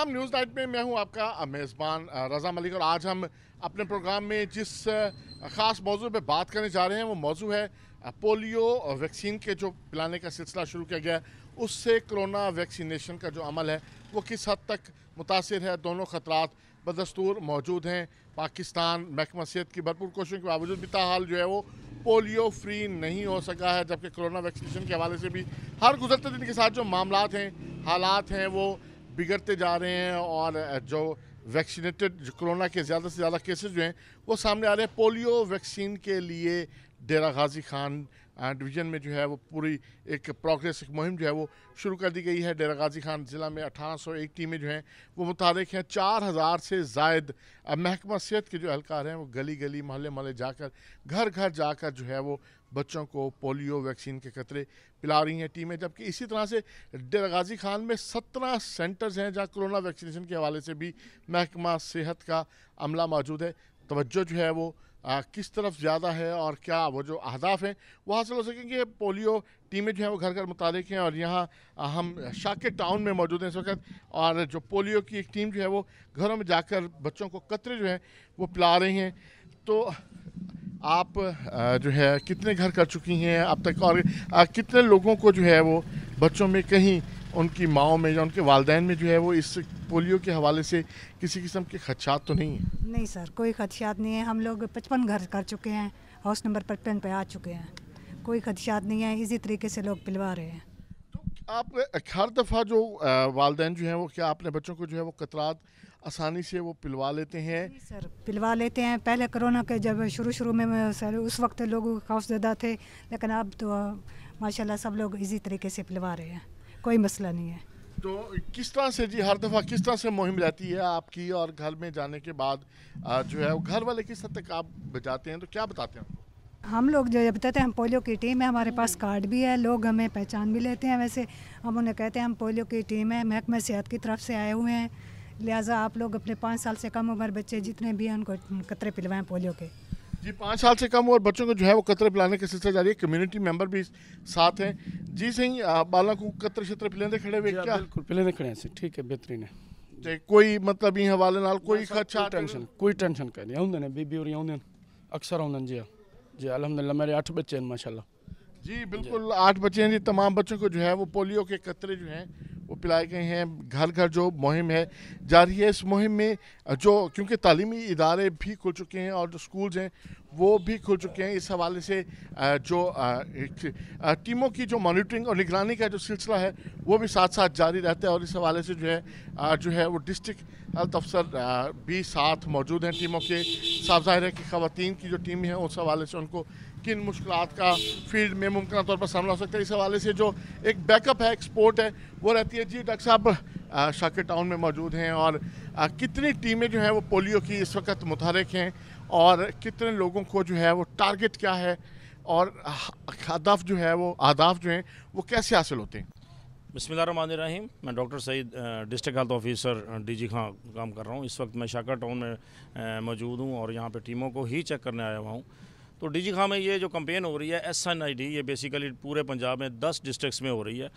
तमाम news night में मैं हूं आपका मेज़बान रजा मलिक और आज हम अपने प्रोग्राम में जिस ख़ास मौजू पे बात करने जा रहे हैं वो मौजू है पोलियो वैक्सीन के जो पिलाने का सिलसिला शुरू किया गया उससे कोरोना वैक्सीनेशन का जो अमल है वो किस हद तक मुतासर है दोनों ख़तरात बदस्तूर मौजूद हैं पाकिस्तान महकमा सेहत की भरपूर कोशिशों के बावजूद भी ताहाल जो है वो पोलियो फ्री नहीं हो सका है जबकि कोरोना वैक्सीनेशन के हवाले से भी हर गुजरते दिन के साथ जो मामला हैं हालात हैं वो बिगड़ते जा रहे हैं और जो वैक्सीनेटेड कोरोना के ज़्यादा से ज़्यादा केसेस जो हैं वो सामने आ रहे हैं पोलियो वैक्सीन के लिए डेरा गाजी खान डिवीज़न में जो है वो पूरी एक प्रोग्रेस एक मुहिम जो है वो शुरू कर दी गई है डेरा गाजी खान ज़िला में अठारह सौ एक टीमें जो हैं वो मुतारक हैं चार हज़ार से जायद महकमा सेहत के जो अहलकार हैं वो गली गली महल महल जाकर घर घर जाकर जो है वो बच्चों को पोलियो वैक्सीन के खतरे पिला रही हैं टीमें जबकि इसी तरह से डेर गाजी खान में सत्रह सेंटर्स हैं जहाँ कोरोना वैक्सीनेशन के हवाले से भी महकमा सेहत का अमला मौजूद है तोज्जो जो है वो आ, किस तरफ ज़्यादा है और क्या वो जो अहदाफ हैं वो हासिल हो सकेंगे पोलियो टीमें जो हैं वो घर घर मुतालिक हैं और यहाँ हम शाके टाउन में मौजूद हैं इस वक्त और जो पोलियो की एक टीम जो है वो घरों में जाकर बच्चों को कतरे जो हैं वो पिला रही हैं तो आप जो है कितने घर कर चुकी हैं अब तक और कितने लोगों को जो है वो बच्चों में कहीं उनकी माओ में या उनके वालदेन में जो है वो इस पोलियो के हवाले से किसी किस्म के खदशात तो नहीं है नहीं सर कोई खदशात नहीं है हम लोग पचपन घर कर चुके हैं हाउस नंबर पचपन पे आ चुके हैं कोई खदशात नहीं है इसी तरीके से लोग पिलवा रहे हैं तो आप हर दफ़ा जो वालदेन जो हैं वो क्या अपने बच्चों को जो है वो कतरात आसानी से वो पिलवा लेते हैं सर पिलवा लेते हैं पहले कोरोना के जब शुरू शुरू में सर उस वक्त लोग खौफजदा थे लेकिन अब तो माशाल्लाह सब लोग इसी तरीके से पिलवा रहे हैं कोई मसला नहीं है तो किस तरह से जी हर दफ़ा किस तरह से मुहिम रहती है आपकी और घर में जाने के बाद जो है वो घर वाले किस हद तक आप बजाते हैं तो क्या बताते हैं हम लोग जो बताते हैं हम पोलियो की टीम है हमारे पास कार्ड भी है लोग हमें पहचान भी लेते हैं वैसे हम उन्हें कहते हैं हम पोलियो की टीम है महकमा सेहत की तरफ से आए हुए हैं लिहाजा आप लोग अपने पाँच साल से कम उम्र बच्चे जितने भी हैं उनको कतरे पिलवाएं पोलियो के जी पाँच साल से कम उम्र बच्चों को जो है वो कतरे पिलाने का सिलसिला जारी है कम्युनिटी मेंबर भी साथ हैं जी सही बालों को कतरे शतरे पिलेंदे खड़े हुए क्या बिल्कुल पिलेंदे खड़े हैं ठीक है बेहतरीन है कोई मतलब ये हवाले नाल कोई खर्चा टेंशन कोई टेंशन कर ਕਰ ਨਹੀਂ बीबी और ਬੀਬੀ ਹੋਰੀ ਆਉਂਦੇ ਨੇ जी ਆਉਂਦੇ ਨੇ ਜੀ ਜੀ ਅਲਹਮਦੁਲਿਲਾ ਮੇਰੇ 8 जी बिल्कुल आठ बच्चे हैं जी तमाम बच्चों को जो है वो पोलियो के कतरे जो हैं वो पिलाए गए हैं घर घर जो मुहिम है जारी है इस मुहिम में जो क्योंकि तलीमी इदारे भी खुल चुके हैं और जो स्कूल्स हैं वो भी खुल चुके हैं इस हवाले से जो टीमों की जो मॉनिटरिंग और निगरानी का जो सिलसिला है वो भी साथ साथ जारी रहता है और इस हवाले से जो है जो है वो डिस्ट्रिक्ट हेल्थ अफसर भी साथ मौजूद हैं टीमों के साफ जाहिर है कि ख़वान की जो टीम है उस हवाले से उनको किन मुश्किल का फील्ड में मुमकिन तौर पर सामना हो सकता है इस हवाले से जो एक बैकअप है एक्सपोर्ट है वो रहती है जी डॉक्टर साहब शाकिर टाउन में मौजूद हैं और आ, कितनी टीमें जो हैं वो पोलियो की इस वक्त मुतहरक हैं और कितने लोगों को जो है वो टारगेट क्या है और हदफ जो है वो आदाफ जो हैं वो कैसे हासिल होते हैं बसमीम मैं doctor Saeed district health officer DG Khan काम कर रहा हूँ इस वक्त मैं शाकर टाउन में मौजूद हूँ और यहाँ पे टीमों को ही चेक करने आया हुआ हूँ तो डी खां में ये जो कंपेन हो रही है एस एन आई डी ये बेसिकली पूरे पंजाब में दस डिस्ट्रिक्स में हो रही है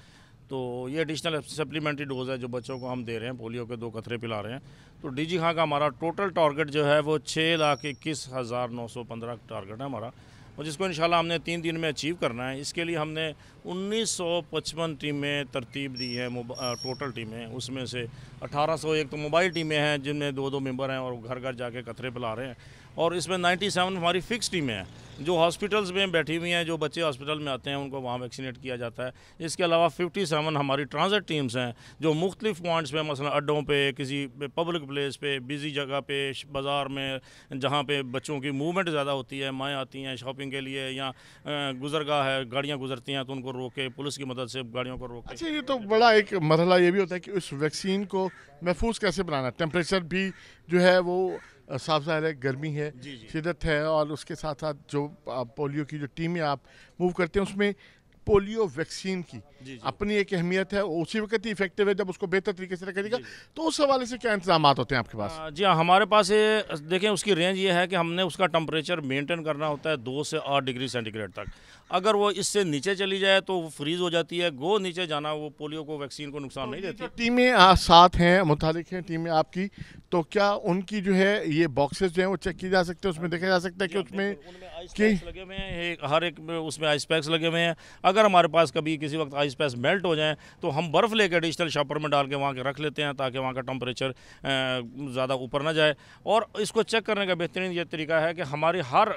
तो ये एडिशनल सप्लीमेंट्री डोज है जो बच्चों को हम दे रहे हैं पोलियो के दो कतरे पिला रहे हैं तो डी जी खां का हमारा टोटल टारगेट जो है वो छः लाख इक्कीस हज़ार नौ सौ पंद्रह टारगेट है हमारा और जिसको इंशाल्लाह हमने तीन दिन में अचीव करना है इसके लिए हमने 1955 टीमें तरतीब दी हैं टोटल टीमें उसमें से अठारह एक तो मोबाइल टीमें हैं जिनमें दो दो मेम्बर हैं और घर घर जाके कतरे पिला रहे हैं और इसमें सेवन हमारी फिक्स टीमें हैं जो हॉस्पिटल्स में बैठी हुई हैं जो बच्चे हॉस्पिटल में आते हैं उनको वहाँ वैक्सीनेट किया जाता है इसके अलावा फ़िफ्टी सेवन हमारी ट्रांजिट टीम्स हैं जो मुख्तफ़ पॉइंट्स पे मसला अड्डों पे किसी पब्लिक प्लेस पे बिजी जगह पे बाज़ार में जहाँ पे बच्चों की मूवमेंट ज़्यादा होती है माएँ आती हैं शॉपिंग के लिए या गुज़रगा है गाड़ियाँ गुजरती हैं तो उनको रोके पुलिस की मदद से गाड़ियों को रोके अच्छा ये तो बड़ा एक मरला ये भी होता है कि उस वैक्सीन को महफूज कैसे बनाना टेम्परेचर भी जो है वो साफ जाहिर है गर्मी है शिदत है और उसके साथ साथ जो पोलियो की जो टीमें आप मूव करते हैं उसमें पोलियो वैक्सीन की जी जी। अपनी एक अहमियत है उसी वक्त ही इफेक्टिव है जब उसको बेहतर तरीके से रखेगा तो उस हवाले से क्या इंतजाम होते हैं आपके पास हाँ, जी हाँ हमारे पास ये देखें उसकी रेंज ये है कि हमने उसका टम्परेचर मेंटेन करना होता है दो से आठ डिग्री सेंटीग्रेड तक अगर वो इससे नीचे चली जाए तो वो फ्रीज हो जाती है गो नीचे जाना वो पोलियो को वैक्सीन को नुकसान नहीं देती तो टीमें साथ हैं मुतालिक हैं टीमें आपकी तो क्या उनकी जो है ये बॉक्सेस जो है वो चेक किए जा सकते हैं उसमें देखा जा सकता है कि हाँ, उसमें लगे हुए हैं हर एक उसमें आइस पैक्स लगे हुए हैं अगर हमारे पास कभी किसी वक्त आइस पैस मेल्ट हो जाएँ तो हम बर्फ़ लेकर डिजिटल शॉपर में डाल के वहाँ के रख लेते हैं ताकि वहाँ का टम्परेचर ज़्यादा ऊपर ना जाए और इसको चेक करने का बेहतरीन ये तरीका है कि हमारे हर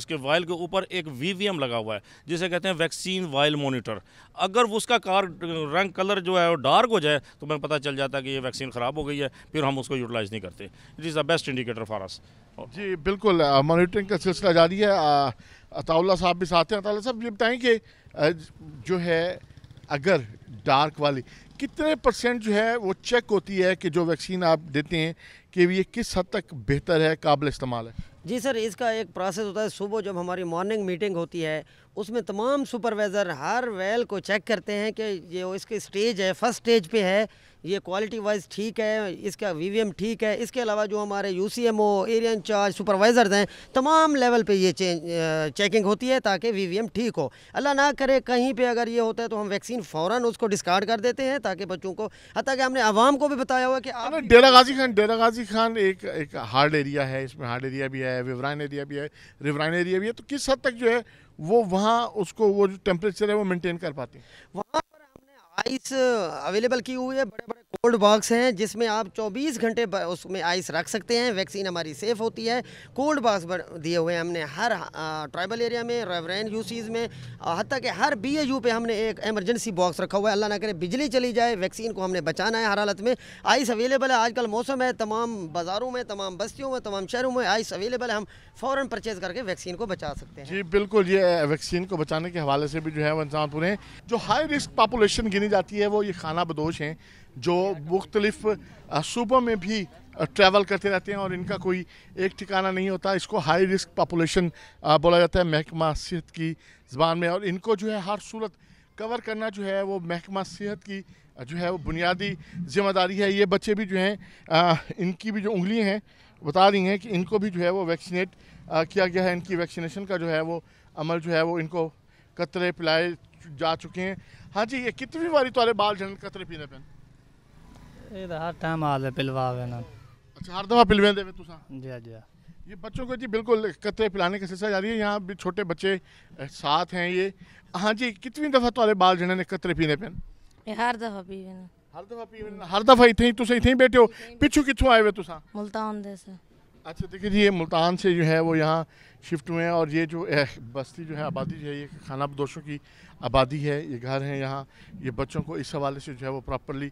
उसके वायल के ऊपर एक वी लगा हुआ है जिसे कहते हैं वैक्सीन वायल मोनीटर अगर उसका कार रंग कलर जो है वो डार्क हो जाए तो हमें पता चल जाता है कि ये वैक्सीन ख़राब हो गई है फिर हम उसको यूटिलाइज़ नहीं करते it is the best indicator for us जी बिल्कुल मॉनिटरिंग का सिलसिला जारी है अताउल्ला साहब भी साथ हैं अताउल्ला साहब ये बताएं कि जो है अगर डार्क वाली कितने परसेंट जो है वो चेक होती है कि जो वैक्सीन आप देते हैं कि ये किस हद तक बेहतर है काबिल इस्तेमाल है जी सर इसका एक प्रोसेस होता है सुबह जब हमारी मॉर्निंग मीटिंग होती है उसमें तमाम सुपरवाइज़र हर वेल को चेक करते हैं कि ये इसके स्टेज है फर्स्ट स्टेज पे है ये क्वालिटी वाइज ठीक है इसका वी ठीक है इसके अलावा जो हमारे U C M O area incharge supervisor हैं तमाम लेवल पे ये चेकिंग होती है ताकि वी ठीक हो अल्लाह ना करे कहीं पे अगर ये होता है तो हम वैक्सीन फ़ौर उसको डिस्कार्ड कर देते हैं ताकि बच्चों को हत्या कि हमने आवाम को भी बताया हुआ कि आप डेरा गाजी खान डेरा गाजी खान एक एक हार्ड एरिया है इसमें हार्ड एरिया भी है विवरान एरिया भी है रिवरान एरिया भी है तो किस हद तक जो है वो वहाँ उसको वो जो टेम्परेचर है वो मेंटेन कर पाती है वहाँ पर हमने आइस अवेलेबल की हुई है बड़े बड़े कोल्ड बॉक्स हैं जिसमें आप 24 घंटे उसमें आइस रख सकते हैं वैक्सीन हमारी सेफ़ होती है कोल्ड बॉक्स दिए हुए हैं हमने हर ट्राइबल एरिया में रेवरेन यूसीज में हती कि हर बी ए यू पे हमने एक एमरजेंसी बॉक्स रखा हुआ है अल्लाह ना करे बिजली चली जाए वैक्सीन को हमने बचाना है हर हालत में आइस अवेलेबल है आजकल मौसम है तमाम बाज़ारों में तमाम बस्तियों में तमाम शहरों में आइस अवेलेबल है हम फ़ौर परचेज़ करके वैक्सीन को बचा सकते हैं जी बिल्कुल ये वैक्सीन को बचाने के हवाले से भी जो है वो इंसान पूरे जो हाई रिस्क पॉपुलेशन गिनी जाती है वो ये खाना बदोश हैं जो मुख्तलिफ सूबों में भी ट्रैवल करते रहते हैं और इनका कोई एक ठिकाना नहीं होता इसको हाई रिस्क पॉपुलेशन बोला जाता है महकमा सेहत की ज़बान में और इनको जो है हर सूरत कवर करना जो है वो महकमा सेहत की जो है वो बुनियादी जिम्मेदारी है ये बच्चे भी जो हैं इनकी भी जो उंगलियाँ हैं बता रही हैं कि इनको भी जो है वो वैक्सीनेट किया गया है इनकी वैक्सीनेशन का जो है वो अमल जो है वो इनको कतरे पिलाए जा चुके हैं हाँ जी ये कितनी बारी तो बाल झंड कतरे पीने पे ये बच्चों को जी बिल्कुल कतरे पिलाने की सिलसिला जारी है यहाँ भी छोटे बच्चे साथ हैं ये हाँ जी कितनी दफ़ा तो बाल जने ने कतरे पीने पे हर दफा ਦਫਾ हर दफ़ा पी हर दफ़ा इतें ही तुसे इतें ही बैठे हो पिछू कितु आए हुए तुसा मुल्तान देश अच्छा देखिए जी ये मुल्तान से जो है वो यहाँ शिफ्ट हुए हैं और ये जो बस्ती जो है आबादी जो है ये खानाबदोशों की आबादी है ये घर हैं यहाँ ये बच्चों को इस हवाले से जो है वो प्रॉपरली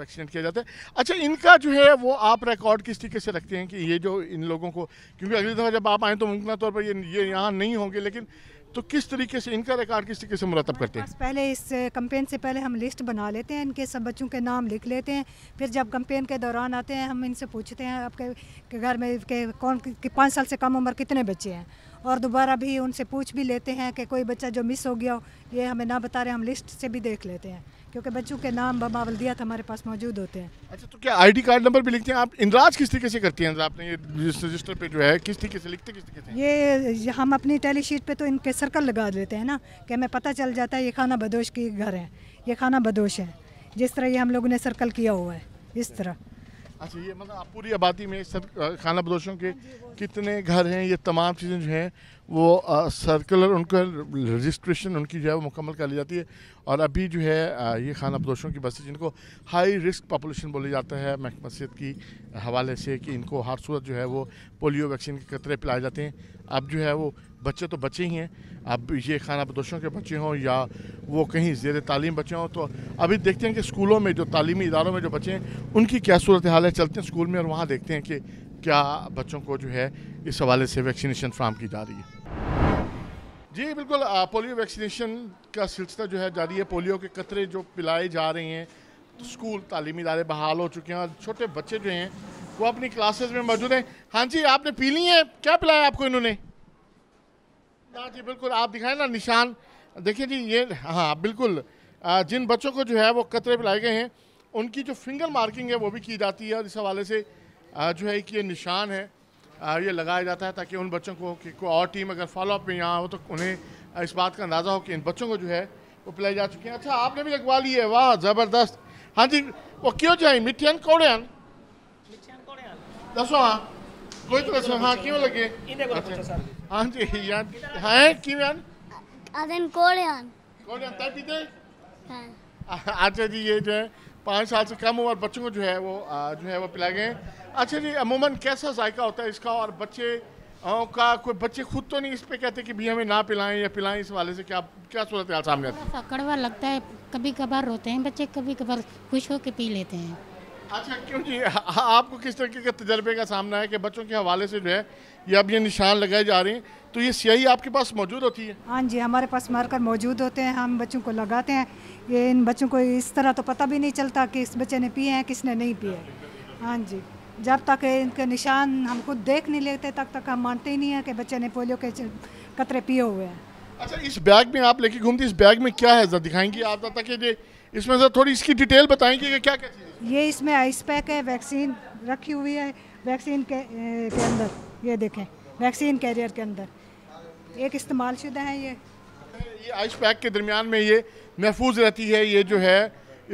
वैक्सीनेट किया जाता है अच्छा इनका जो है वो आप रिकॉर्ड किस तरीके से रखते हैं कि ये जो इन लोगों को क्योंकि अगली दफ़ा जब आप आएँ तो मुमकिन तौर पर ये ये यहाँ नहीं होंगे लेकिन तो किस तरीके से इनका रिकॉर्ड किस तरीके से मुरतब करते हैं पहले इस कंपेन से पहले हम लिस्ट बना लेते हैं इनके सब बच्चों के नाम लिख लेते हैं फिर जब कंपेन के दौरान आते हैं हम इनसे पूछते हैं आपके घर में के कौन पाँच साल से कम उम्र कितने बच्चे हैं और दोबारा भी उनसे पूछ भी लेते हैं कि कोई बच्चा जो मिस हो गया हो ये हमें ना बता रहे हम लिस्ट से भी देख लेते हैं क्योंकि बच्चों के नाम बमावलदियात हमारे पास मौजूद होते हैं अच्छा तो क्या आईडी कार्ड नंबर भी लिखते हैं आप इंदराज किस तरीके से करती हैं आपने ये रजिस्टर पे जो है किस तरीके से लिखते किस तरीके से ये हम अपनी टेली शीट पे तो इनके सर्कल लगा देते हैं ना कि हमें पता चल जाता है ये खाना बदोश की घर है ये खाना बदोश है जिस तरह ये हम लोगों ने सर्कल किया हुआ है इस तरह अच्छा ये मतलब आप पूरी आबादी में सर खाना बदोशों के हाँ कितने घर हैं ये तमाम चीज़ें जो हैं वो आ, सर्कुलर उनका रजिस्ट्रेशन उनकी जो है वो मुकम्मल कर ली जाती है और अभी जो है आ, ये खाना बदोशों की बसें जिनको हाई रिस्क पॉपुलेशन बोली जाता है महकमा की हवाले से कि इनको हर सूरत जो है वो पोलियो वैक्सीन के खतरे पिलाए जाते हैं अब जो है वो बच्चे तो बच्चे ही हैं अब ये खाना बदोशों के बच्चे हों या वो कहीं जेर तालीम बच्चे हों तो अभी देखते हैं कि स्कूलों में जो तालीमी इदारों में जो बच्चे हैं उनकी क्या सूरत हाल है चलते हैं स्कूल में और वहाँ देखते हैं कि क्या बच्चों को जो है इस हवाले से वैक्सीनेशन फ्राहम की जा रही है जी बिल्कुल पोलियो वैक्सीनेशन का सिलसिला जो है जारी है पोलियो के कतरे जो पिलाए जा रहे हैं तो स्कूल तालीमी इदारे बहाल हो चुके हैं और छोटे बच्चे जो हैं वो अपनी क्लासेस में मौजूद हैं हाँ जी आपने पी ली है क्या पिलाया आपको इन्होंने हाँ जी बिल्कुल आप दिखाएं ना निशान देखिए जी ये हाँ बिल्कुल जिन बच्चों को जो है वो कतरे पिलाए गए हैं उनकी जो फिंगर मार्किंग है वो भी की जाती है और इस हवाले से जो है कि ये निशान है ये लगाया जाता है ताकि उन बच्चों को कि कोई और टीम अगर फॉलोअप में यहाँ हो तो उन्हें इस बात का अंदाज़ा हो कि इन बच्चों को जो है वो पिलाई जा चुकी हैं अच्छा आपने भी लगवा ली है वाह ज़बरदस्त हाँ जी वो क्यों जाए मिठियन कौड़ियान दसो हाँ कोई तो दसो हाँ क्यों लगे तो अच्छा हाँ जी यान हैं किम यान अदन कोड यान कोड यान ताई पीते हैं अच्छा जी ये जो है पांच साल से कम उम्र बच्चों को जो है वो जो है वो पिला गए अच्छा जी अमूमन कैसा जायका होता है इसका और बच्चे हाँ, का कोई बच्चे खुद तो नहीं इस पे कहते कि भी हमें ना पिलाएं या पिलाएं इस वाले से क्या क्या सूरत सामने आती है कड़वा लगता है कभी कभार रोते हैं बच्चे कभी कभार खुश होकर पी लेते हैं अच्छा क्यों जी आपको किस तरीके के तजर्बे का सामना है कि बच्चों के हवाले से जो है ये अब ये निशान लगाए जा रहे हैं तो ये सियाही आपके पास मौजूद होती है हाँ जी हमारे पास मार्कर मौजूद होते हैं हम बच्चों को लगाते हैं ये इन बच्चों को इस तरह तो पता भी नहीं चलता कि इस बच्चे ने पिए हैं किसने नहीं पिए हाँ जी जब तक इनके निशान हम खुद देख नहीं लेते तब तक, तक हम मानते ही नहीं हैं कि बच्चे ने पोलियो के कतरे पिए हुए हैं अच्छा इस बैग में आप लेके घूमती इस बैग में क्या है जरा दिखाएंगी आप तक इसमें थोड़ी इसकी डिटेल बताएंगे कि क्या क्या चीज़ ये इसमें आइस पैक है वैक्सीन रखी हुई है वैक्सीन के, के अंदर ये देखें वैक्सीन कैरियर के अंदर एक इस्तेमाल शुदा है ये ये आइस पैक के दरमियान में ये महफूज रहती है ये जो है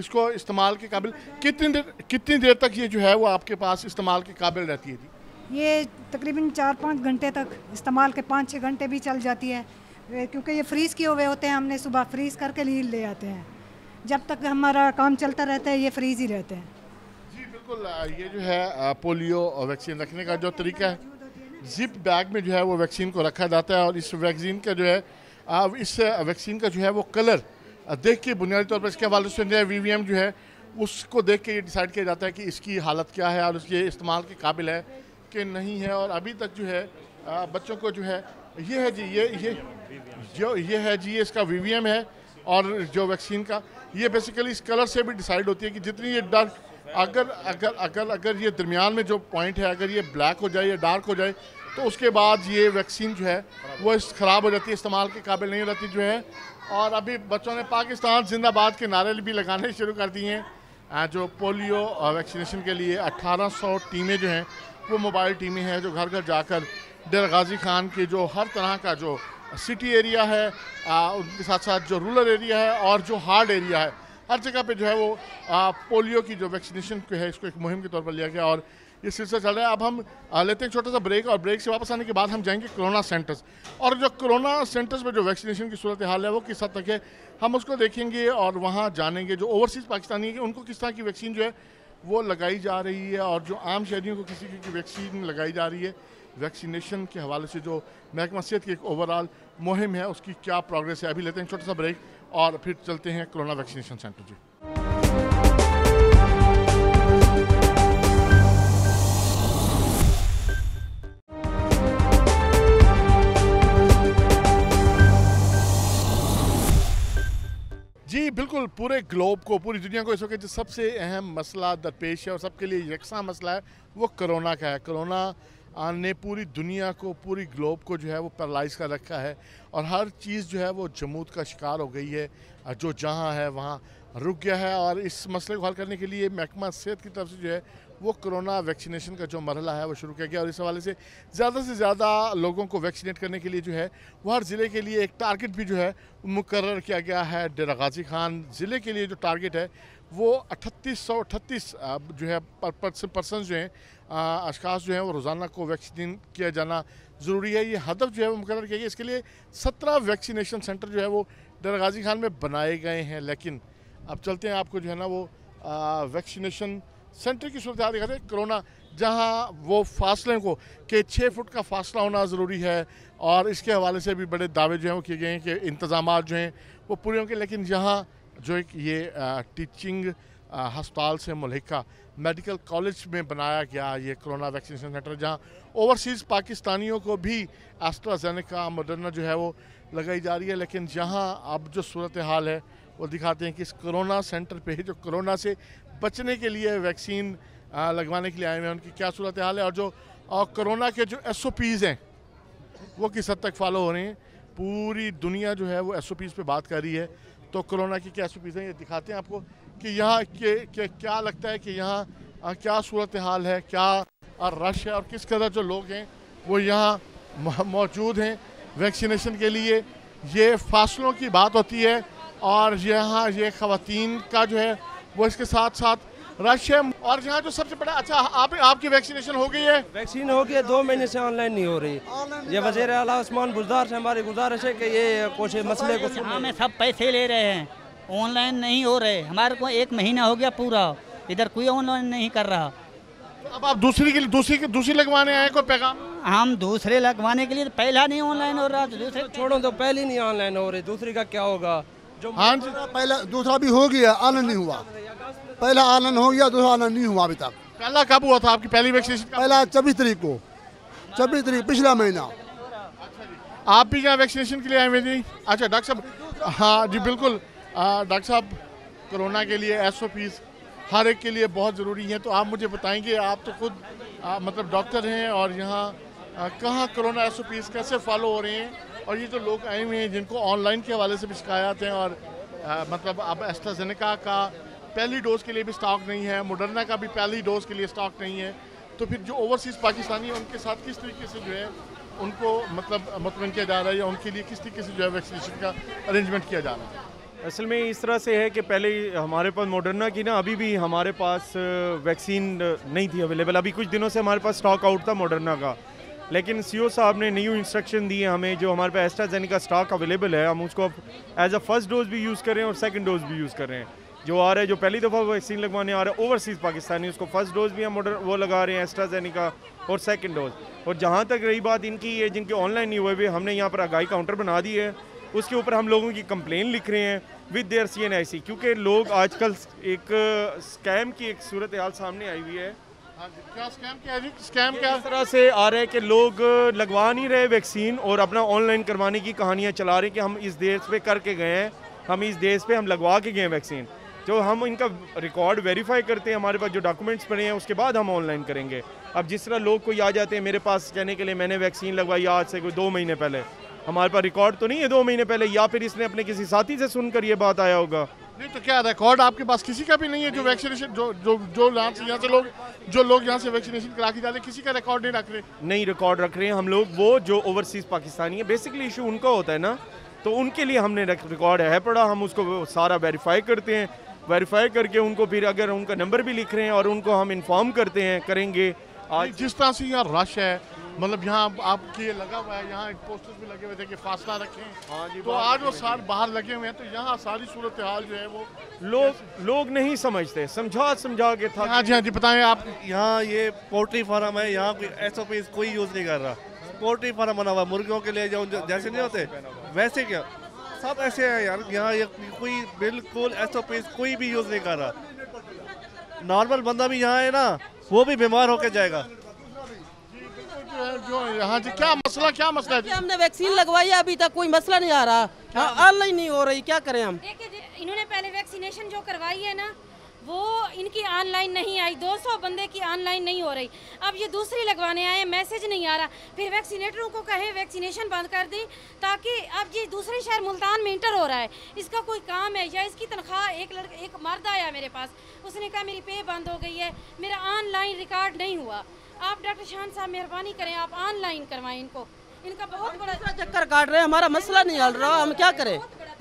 इसको इस्तेमाल के काबिल कितनी देर कितनी देर तक ये जो है वो आपके पास इस्तेमाल के काबिल रहती है ये तकरीबन चार पाँच घंटे तक इस्तेमाल के पाँच छः घंटे भी चल जाती है क्योंकि ये फ्रीज़ किए हुए होते हैं हमने सुबह फ्रीज़ करके लील ले आते हैं जब तक हमारा काम चलता रहता है ये फ्रीज ही रहते हैं जी बिल्कुल ये जो है पोलियो वैक्सीन रखने का जो तरीका है जिप बैग में जो है वो वैक्सीन को रखा जाता है और इस वैक्सीन का जो है इस वैक्सीन का जो है वो कलर देख के बुनियादी तौर पर इसके हवाले से जो है वी जो है उसको देख के ये डिसाइड किया जाता है कि इसकी हालत क्या है और उसके इस्तेमाल के काबिल है कि नहीं है और अभी तक जो है बच्चों को जो है ये है जी ये ये जो ये है जी ये इसका वी है और जो वैक्सीन का ये बेसिकली इस कलर से भी डिसाइड होती है कि जितनी ये डार्क अगर अगर अगर अगर ये दरमियान में जो पॉइंट है अगर ये ब्लैक हो जाए या डार्क हो जाए तो उसके बाद ये वैक्सीन जो है वो इस ख़राब हो जाती है इस्तेमाल के काबिल नहीं रहती जो है और अभी बच्चों ने पाकिस्तान जिंदाबाद के नारे भी लगाने शुरू कर दिए हैं जो पोलियो वैक्सीनेशन के लिए 1800 टीमें जो हैं वो मोबाइल टीमें हैं जो घर घर जाकर डेर गाजी खान के जो हर तरह का जो सिटी एरिया है आ, उनके साथ साथ जो रूरल एरिया है और जो हार्ड एरिया है हर जगह पे जो है वो आ, पोलियो की जो वैक्सीनेशन है इसको एक मुहिम के तौर पर लिया गया और ये सिलसिला चल रहा है अब हम लेते हैं छोटा सा ब्रेक और ब्रेक से वापस आने के बाद हम जाएंगे कोरोना सेंटर्स और जो कोरोना सेंटर्स में जो वैक्सीनेशन की सूरत हाल है वो किस हद तक है हम उसको देखेंगे और वहाँ जानेंगे जो ओवरसीज़ पाकिस्तानी है उनको किस तरह की वैक्सीन जो है वो लगाई जा रही है और जो आम शहरियों को किसी की वैक्सीन लगाई जा रही है वैक्सीनेशन के हवाले से जो महकमा सेहत की एक ओवरऑल मुहिम है उसकी क्या प्रोग्रेस है अभी लेते हैं छोटा सा ब्रेक और फिर चलते हैं कोरोना वैक्सीनेशन सेंटर जी जी बिल्कुल पूरे ग्लोब को पूरी दुनिया को इस वक्त जो सबसे अहम मसला दरपेश है और सबके लिए यकसा मसला है वो कोरोना का है कोरोना ने पूरी दुनिया को पूरी ग्लोब को जो है वो पैरलाइज कर रखा है और हर चीज़ जो है वो जमूत का शिकार हो गई है जो जहाँ है वहाँ रुक गया है और इस मसले को हल करने के लिए महकमा सेहत की तरफ से जो है वो कोरोना वैक्सीनेशन का जो मरला है वो शुरू किया गया और इस हवाले से ज़्यादा से ज़्यादा लोगों को वैक्सीनेट करने के लिए जो है वो हर ज़िले के लिए एक टारगेट भी जो है मुकर किया गया है डेरा गाजी खान ज़िले के लिए जो टारगेट है वो अठत्तीस सौ अठतीस जो है पर्सन जो हैं अशास जो हैं वो रोज़ाना को वैक्सीन किया जाना ज़रूरी है ये हदफ जो है वो मुकर किया गया इसके लिए सत्रह वैक्सीनेशन सेंटर जो है वो डर गाजी खान में बनाए गए हैं लेकिन अब चलते हैं आपको जो है ना वो वैक्सीनेशन सेंटर की सूरत दिखाते हैं कोरोना जहाँ वो फासले को कि छः फुट का फासला होना ज़रूरी है और इसके हवाले से भी बड़े दावे जो हैं वो किए गए हैं कि इंतज़ाम जो हैं वो पूरे होंगे लेकिन यहाँ जो एक ये टीचिंग हस्पताल से मुलहिका मेडिकल कॉलेज में बनाया गया ये कोरोना वैक्सीनेशन सेंटर जहाँ ओवरसीज़ पाकिस्तानियों को भी एस्ट्राजेनिका मोडर्ना जो है वो लगाई जा रही है लेकिन जहाँ अब जो सूरत हाल है वो दिखाते हैं कि इस कोरोना सेंटर पे जो कोरोना से बचने के लिए वैक्सीन लगवाने के लिए आए हुए हैं उनकी क्या सूरत हाल है और जो कोरोना के जो एस हैं वो किस हद तक फॉलो हो रहे हैं पूरी दुनिया जो है वो एस पे बात कर रही है तो कोरोना की क्या एस हैं ये दिखाते हैं आपको कि यहाँ के, के क्या लगता है कि यहाँ क्या सूरत हाल है क्या रश है और किस कदर जो लोग हैं वो यहाँ मौजूद हैं वैक्सीनेशन के लिए ये फासलों की बात होती है और यहाँ ये ख़वान का जो है वो इसके साथ साथ रश है और यहाँ जो सबसे बड़ा अच्छा आप आपकी वैक्सीनेशन हो गई है वैक्सीन हो गई है दो महीने से ऑनलाइन नहीं हो रही ये वजीर अला उस्मान से हमारी गुजारिश है कि ये कुछ मसले को हमें हाँ, सब पैसे ले रहे हैं ऑनलाइन नहीं हो रहे हमारे को एक महीना हो गया पूरा इधर कोई ऑनलाइन नहीं कर रहा तो अब आप दूसरी के दूसरी के दूसरी लगवाने आए कोई पैगाम हम दूसरे लगवाने के लिए तो पहला नहीं ऑनलाइन हो रहा तो दूसरे छोड़ो तो पहली नहीं ऑनलाइन हो रही दूसरी का क्या होगा जो हाँ जी पहला दूसरा भी हो गया आनंद नहीं हुआ पहला आनंद हो गया दूसरा आनंद नहीं हुआ अभी तक पहला कब हुआ था आपकी पहली वैक्सीनेशन पहला छब्बीस तारीख को छब्बीस तारीख पिछला महीना अच्छा आप भी क्या वैक्सीनेशन के लिए आए हुए जी अच्छा डॉक्टर साहब हाँ जी बिल्कुल डॉक्टर साहब कोरोना के लिए एस हर एक के लिए बहुत ज़रूरी है तो आप मुझे बताएंगे आप तो खुद आ, मतलब डॉक्टर हैं और यहाँ कहाँ कोरोना एस कैसे फॉलो हो रहे हैं और ये जो तो लोग आए हुए हैं जिनको ऑनलाइन के हवाले से भी शिकायत हैं और आ, मतलब अब एस्ट्राजेनेका का पहली डोज के लिए भी स्टॉक नहीं है मोडर्ना का भी पहली डोज के लिए स्टॉक नहीं है तो फिर जो ओवरसीज़ पाकिस्तानी है उनके साथ किस तरीके से जो है उनको मतलब मतमिन किया जा रहा है या उनके लिए किस तरीके से जो है वैक्सीनेशन का अरेंजमेंट किया जा रहा है असल में इस तरह से है कि पहले हमारे पास मॉडर्ना की ना अभी भी हमारे पास वैक्सीन नहीं थी अवेलेबल अभी कुछ दिनों से हमारे पास स्टॉक आउट था मॉडर्ना का लेकिन सीओ साहब ने न्यू इंस्ट्रक्शन दिए हमें जो हमारे पास एस्ट्राजेनिका स्टॉक अवेलेबल है हम उसको एज अ फर्स्ट डोज भी यूज़ करें और सेकेंड डोज भी यूज़ करें जो आ रहे हैं जो पहली दफ़ा वैक्सीन लगवाने आ रहे हैं ओवरसीज़ पाकिस्तानी उसको फर्स्ट डोज भी हम मॉडर वो लगा रहे हैं एस्ट्राजेनिका और सेकेंड डोज और जहाँ तक रही बात इनकी ये जिनके ऑनलाइन नहीं हुए भी हमने यहाँ पर आगाही काउंटर बना दी है उसके ऊपर हम लोगों की कंप्लेन लिख रहे हैं with their C N I C क्योंकि लोग आजकल एक स्कैम uh, की एक सूरत हाल सामने आई हुई है स्कैम हाँ क्या इस तरह से आ रहे हैं कि लोग uh, लगवा नहीं रहे वैक्सीन और अपना ऑनलाइन करवाने की कहानियाँ चला रहे हैं कि हम इस देश पे करके गए हैं हम इस देश पे हम लगवा के गए हैं वैक्सीन जो हम इनका रिकॉर्ड वेरीफाई करते हैं हमारे पास जो डॉक्यूमेंट्स पड़े हैं उसके बाद हम ऑनलाइन करेंगे अब जिस तरह लोग कोई आ जाते हैं मेरे पास कहने के लिए मैंने वैक्सीन लगवाई आज से कोई दो महीने पहले हमारे पास रिकॉर्ड तो नहीं है दो महीने पहले या फिर इसने अपने किसी साथी से सुनकर ये बात आया होगा नहीं तो क्या रिकॉर्ड आपके पास किसी का भी नहीं है जो वैक्सीनेशन जो जो जो यहाँ से यहाँ से लोग जो लोग यहाँ से वैक्सीनेशन करा के जाते किसी का रिकॉर्ड नहीं रख रहे नहीं रिकॉर्ड रख रहे हैं हम लोग वो जो ओवरसीज पाकिस्तानी है बेसिकली इशू उनका होता है ना तो उनके लिए हमने रिकॉर्ड है पड़ा हम उसको सारा वेरीफाई करते हैं वेरीफाई करके उनको फिर अगर उनका नंबर भी लिख रहे हैं और उनको हम इन्फॉर्म करते हैं करेंगे आज जिस तरह से यहाँ रश है मतलब यहाँ आपके ये लगा हुआ है यहाँ एक पोस्टर्स भी लगे हुए थे कि फासला रखें हाँ जी तो आज वो सार बाहर लगे हुए हैं तो यहाँ सारी सूरत हाल जो है वो लोग लोग नहीं समझते समझा समझा के था हाँ जी हाँ जी बताएं आप यहाँ ये पोल्ट्री फार्म है यहाँ कोई एस ओ पी कोई यूज़ नहीं कर रहा पोल्ट्री फार्म बना हुआ मुर्गियों के लिए जो जैसे नहीं होते वैसे क्या सब ऐसे हैं यार यहाँ ये कोई बिल्कुल एस ओ पी कोई भी यूज़ नहीं कर रहा नॉर्मल बंदा भी यहाँ है ना वो भी बीमार होकर जाएगा जो यहाँ जी क्या मसला क्या मसला है हमने वैक्सीन लगवाई है अभी तक कोई मसला नहीं आ रहा ऑनलाइन हाँ, नहीं हो रही क्या करें हम इन्होंने पहले वैक्सीनेशन जो करवाई है ना वो इनकी ऑनलाइन नहीं आई 200 बंदे की ऑनलाइन नहीं हो रही अब ये दूसरी लगवाने आए मैसेज नहीं आ रहा फिर वैक्सीनेटरों को कहे वैक्सीनेशन बंद कर दी ताकि अब ये दूसरे शहर मुल्तान में इंटर हो रहा है इसका कोई काम है या इसकी तनख्वाह एक लड़का एक मर्द आया मेरे पास उसने कहा मेरी पे बंद हो गई है मेरा ऑनलाइन रिकॉर्ड नहीं हुआ आप डॉक्टर शान साहब मेहरबानी करें आप ऑनलाइन करवाएं इनको इनका बहुत बड़ा चक्कर काट रहे हैं हमारा मसला नहीं हल रहा हम क्या करें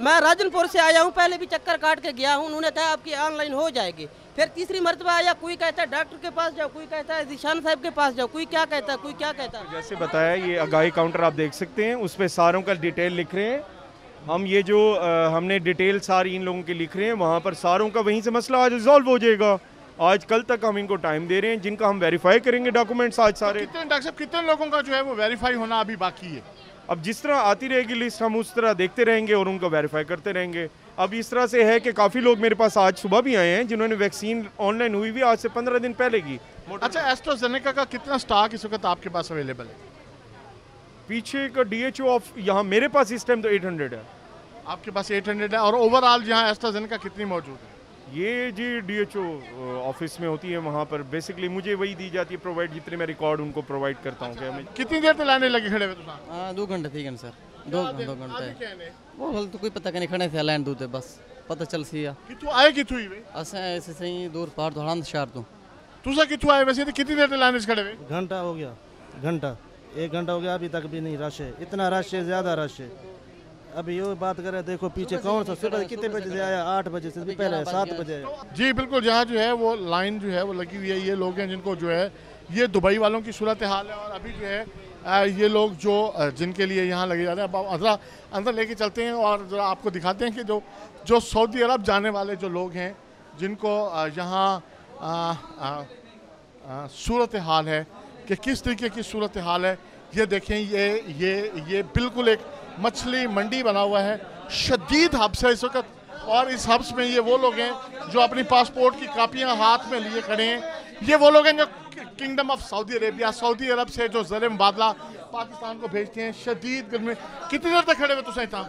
मैं राजनपुर से आया हूँ पहले भी चक्कर काट के गया हूँ उन्होंने कहा आपकी ऑनलाइन हो जाएगी फिर तीसरी मरतबा आया कोई कहता है डॉक्टर के पास जाओ कोई कहता है जिशान साहब के पास जाओ कोई क्या कहता है कोई क्या कहता है जैसे बताया ये आगाही काउंटर आप देख सकते हैं उस पर सारों का डिटेल लिख रहे हैं हम ये जो आ, हमने डिटेल सारी इन लोगों के लिख रहे हैं वहाँ पर सारों का वहीं से मसला आज रिजॉल्व हो जाएगा आज कल तक हम इनको टाइम दे रहे हैं जिनका हम वेरीफाई करेंगे डॉक्यूमेंट्स आज तो सारे तो डॉक्टर साहब कितने लोगों का जो है वो वेरीफाई होना अभी बाकी है अब जिस तरह आती रहेगी लिस्ट हम उस तरह देखते रहेंगे और उनको वेरीफाई करते रहेंगे अब इस तरह से है कि काफ़ी लोग मेरे पास आज सुबह भी आए हैं जिन्होंने वैक्सीन ऑनलाइन हुई भी आज से पंद्रह दिन पहले की अच्छा एस्ट्रोजेनेका का कितना स्टॉक इस वक्त आपके पास अवेलेबल है पीछे का डी एच ओ ऑफ यहाँ मेरे पास इस टाइम तो एट हंड्रेड है आपके पास एट हंड्रेड है और ओवरऑल यहाँ एस्ट्राजेनेका कितनी मौजूद है ये जी डीएचओ ऑफिस में होती है वहाँ पर बेसिकली मुझे वही दी जाती है प्रोवाइड जितने मैं रिकॉर्ड उनको प्रोवाइड करता हूँ अच्छा, कितनी देर तक लाने लगे खड़े हुए दो घंटे तीन घंटे सर दो दो घंटे वो हल तो कोई पता नहीं खड़े थे लाइन दूते बस पता चल सी आए कि ऐसे सही दूर पार तो हड़ान शहर तो तुसा कितु आए वैसे तो कितनी देर तक लाने खड़े हुए घंटा हो गया घंटा एक घंटा हो गया अभी तक भी नहीं रश है इतना रश है ज्यादा रश है अभी ये बात करें देखो पीछे कौन सा सुबह कितने बजे से आया आठ बजे से पहले सात बजे जी बिल्कुल यहाँ जो है वो लाइन जो है वो लगी हुई है ये लोग हैं जिनको जो है ये दुबई वालों की सूरत हाल है और अभी जो है ये लोग जो जिनके लिए यहाँ लगे जाते हैं अंदर अंदर लेके चलते हैं और जरा आपको दिखाते हैं कि जो जो सऊदी अरब जाने वाले जो लोग हैं जिनको यहाँ सूरत हाल है कि किस तरीके की सूरत हाल है ये देखें ये ये ये बिल्कुल एक मछली मंडी बना हुआ है शदीद हब्स है इस वक्त और इस हब्स में ये वो लोग हैं जो अपनी पासपोर्ट की कापियाँ हाथ में लिए खड़े हैं ये वो लोग हैं जो किंगडम ऑफ सऊदी अरेबिया सऊदी अरब से जो जर मुबादला पाकिस्तान को भेजते हैं शदीद गर्मी कितनी देर तक खड़े हुए तुम इतना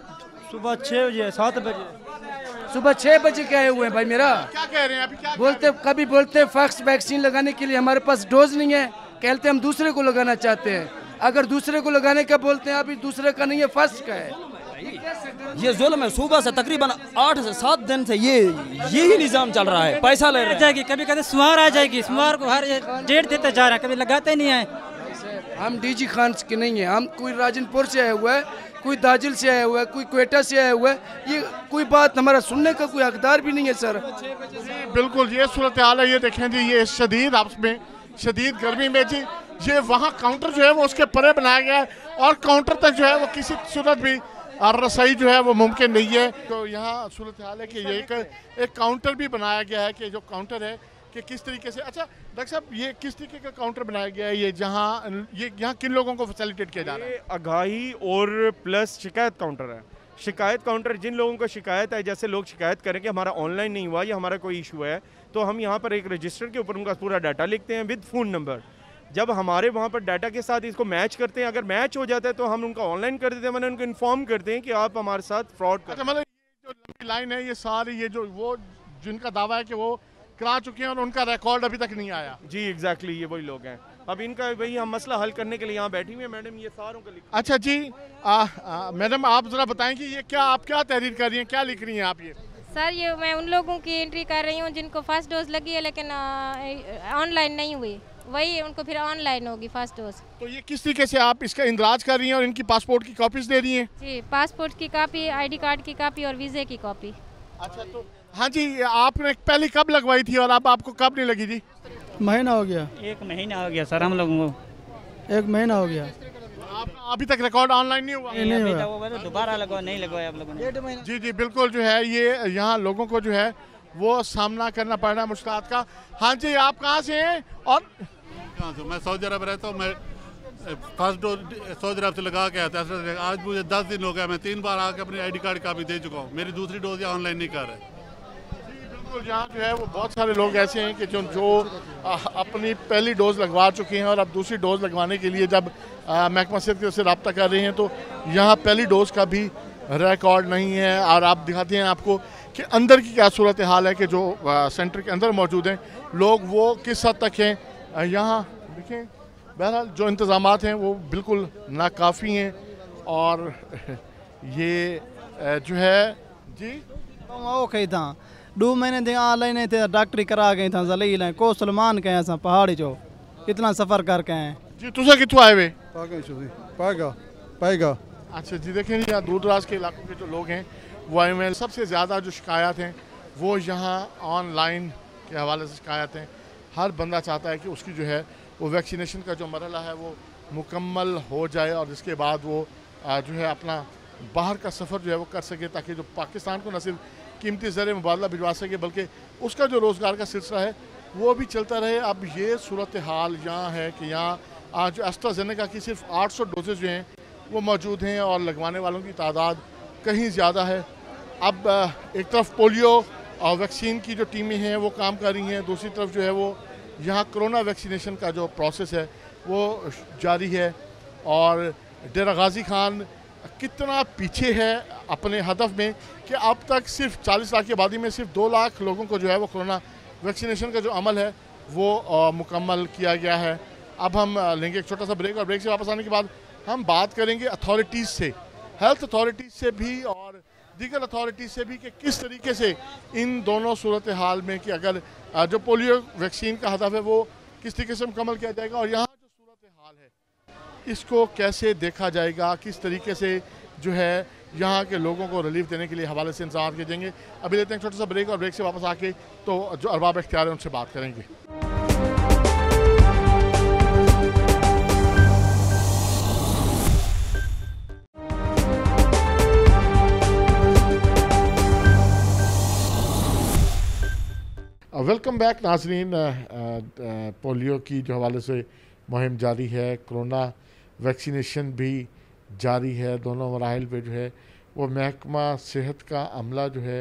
सुबह छः बजे सात बजे सुबह छः बजे के आए हुए हैं भाई मेरा क्या कह रहे हैं अभी क्या बोलते कभी बोलते हैं फर्स्ट वैक्सीन लगाने के लिए हमारे पास डोज नहीं है कहते हम दूसरे को लगाना चाहते हैं अगर दूसरे को लगाने का बोलते हैं आप दूसरे का नहीं है फर्स्ट का है ये जुल्म है सुबह से तकरीबन आठ से सात दिन से ये यही निज़ाम चल रहा है पैसा ले जाएगी कभी कभी सुहार आ जाएगी सुहार को हर डेट देते जा रहा है कभी लगाते नहीं है हम डीजी खान के नहीं है हम कोई राजनपुर से आया हुआ है कोई दाजिल से आया हुआ है कोई क्वेटा से आया हुआ है ये कोई बात हमारा सुनने का कोई हकदार भी नहीं है सर बिल्कुल ये सूरत हाल है ये देखें जी ये शदीद आपस में शदीद गर्मी में जी ये वहाँ काउंटर जो है वो उसके परे बनाया गया है और काउंटर तक जो है वो किसी सूरत भी रसाई जो है वो मुमकिन नहीं है तो यहाँ सूरत हाल है कि ये एक, एक काउंटर भी बनाया गया है कि जो काउंटर है कि किस तरीके से अच्छा डॉक्टर साहब ये किस तरीके का काउंटर बनाया गया है ये जहाँ ये यहाँ किन लोगों को फैसिलिटेट किया जा रहा है आगाही और प्लस शिकायत काउंटर है शिकायत काउंटर जिन लोगों को शिकायत है जैसे लोग शिकायत करें कि हमारा ऑनलाइन नहीं हुआ या हमारा कोई इशू है तो हम यहाँ पर एक रजिस्टर के ऊपर उनका पूरा डाटा लिखते हैं विद फ़ोन नंबर जब हमारे वहाँ पर डाटा के साथ इसको मैच करते हैं अगर मैच हो जाता है तो हम उनका ऑनलाइन कर देते हैं मैंने उनको इन्फॉर्म करते हैं कि आप हमारे साथ फ्रॉड करते अच्छा, मतलब ये जो लाइन है ये सारी ये जो वो जिनका दावा है कि वो करा चुके हैं और उनका रिकॉर्ड अभी तक नहीं आया जी एग्जैक्टली exactly, ये वही लोग हैं अब इनका वही हम मसला हल करने के लिए यहाँ बैठी हुई है मैडम ये सारों का लिख अच्छा जी मैडम आप ज़रा बताएं कि ये क्या आप क्या तहरीर कर रही हैं क्या लिख रही हैं आप ये सर ये मैं उन लोगों की एंट्री कर रही हूँ जिनको फर्स्ट डोज लगी है लेकिन ऑनलाइन नहीं हुई वही उनको फिर ऑनलाइन होगी फर्स्ट डोज तो ये किस तरीके से आप इसका इंदराज कर रही हैं और इनकी पासपोर्ट की कॉपीज दे रही हैं जी पासपोर्ट की कॉपी आईडी कार्ड की कॉपी और वीज़े की कॉपी अच्छा तो हाँ जी आपने पहले कब लगवाई थी और आप आपको कब नहीं लगी थी महीना हो गया एक महीना हो गया सर हम लोगों को एक महीना हो गया अभी तक रिकॉर्ड ऑनलाइन नहीं हुआ नहीं, नहीं हुआ दोबारा लगवा नहीं लगवाया आप लोगों ने जी जी बिल्कुल जो है ये यहाँ लोगों को जो है वो सामना करना पड़ रहा है मुश्किल का हाँ जी आप कहाँ से हैं और कहाँ से मैं सऊदी अरब रहता हूँ मैं फर्स्ट डोज सऊदी अरब से लगा के था है आज मुझे दस दिन हो गया मैं तीन बार आके अपनी आईडी कार्ड कापी दे चुका हूँ मेरी दूसरी डोज ऑनलाइन नहीं कर रहे बिल्कुल यहाँ जो है वो बहुत सारे लोग ऐसे हैं कि जो जो अपनी पहली डोज लगवा चुके हैं और अब दूसरी डोज लगवाने के लिए जब महकमा सेहत से रबता कर रहे हैं तो यहाँ पहली डोज का भी रिकॉर्ड नहीं है और आप दिखाते हैं आपको कि अंदर की क्या सूरत हाल है कि जो सेंटर के अंदर मौजूद हैं लोग वो किस हद तक हैं यहाँ देखें बहरहाल जो इंतज़ाम हैं वो बिल्कुल नाकाफ़ी हैं और ये जो है जी वो कही था दो महीने दिन थे डॉक्टरी करा गए था जली लाए को सलमान के हैं पहाड़ी जो इतना सफ़र करके हैं जी तुसा कितों आए हुए पाएगा पाएगा अच्छा जी देखें यहाँ दूर दराज के इलाकों के जो लोग हैं वो आए हुए सबसे ज़्यादा जो शिकायत हैं वो यहाँ ऑनलाइन के हवाले से शिकायत हैं हर बंदा चाहता है कि उसकी जो है वो वैक्सीनेशन का जो मरला है वो मुकम्मल हो जाए और इसके बाद वो जो है अपना बाहर का सफ़र जो है वो कर सके ताकि जो पाकिस्तान को न सिर्फ कीमती ज़र मुबादला भिजवा सके बल्कि उसका जो रोज़गार का सिलसिला है वो भी चलता रहे अब ये सूरत हाल यहाँ है कि यहाँ आज जो एस्ट्राजेनेका की सिर्फ 800 डोजेज जो हैं वो मौजूद हैं और लगवाने वालों की तादाद कहीं ज़्यादा है अब एक तरफ पोलियो और वैक्सीन की जो टीमें हैं वो काम कर रही हैं दूसरी तरफ जो है वो यहाँ कोरोना वैक्सीनेशन का जो प्रोसेस है वो जारी है और डेरा गाजी खान कितना पीछे है अपने हदफ में कि अब तक सिर्फ 40 लाख की आबादी में सिर्फ 2 लाख लोगों को जो है वो कोरोना वैक्सीनेशन का जो अमल है वो आ, मुकम्मल किया गया है अब हम लेंगे एक छोटा सा ब्रेक और ब्रेक से वापस आने के बाद हम बात करेंगे अथॉरिटीज़ से हेल्थ अथॉरिटीज़ से भी और दीगर अथॉरिटी से भी कि किस तरीके से इन दोनों सूरत हाल में कि अगर जो पोलियो वैक्सीन का हदफ है वो किस तरीके से मुकम्मल किया जाएगा और यहाँ जो सूरत हाल है इसको कैसे देखा जाएगा किस तरीके से जो है यहाँ के लोगों को रिलीफ देने के लिए हवाले से इंतजार किए जाएंगे अभी लेते हैं छोटा सा ब्रेक और ब्रेक से वापस आके तो जो अरबाब इख्तियार हैं उनसे बात करेंगे वेलकम बैक नाजरीन पोलियो की जो हवाले से मुहिम जारी है कोरोना वैक्सीनेशन भी जारी है दोनों मराहल पे जो है वो महकमा सेहत का अमला जो है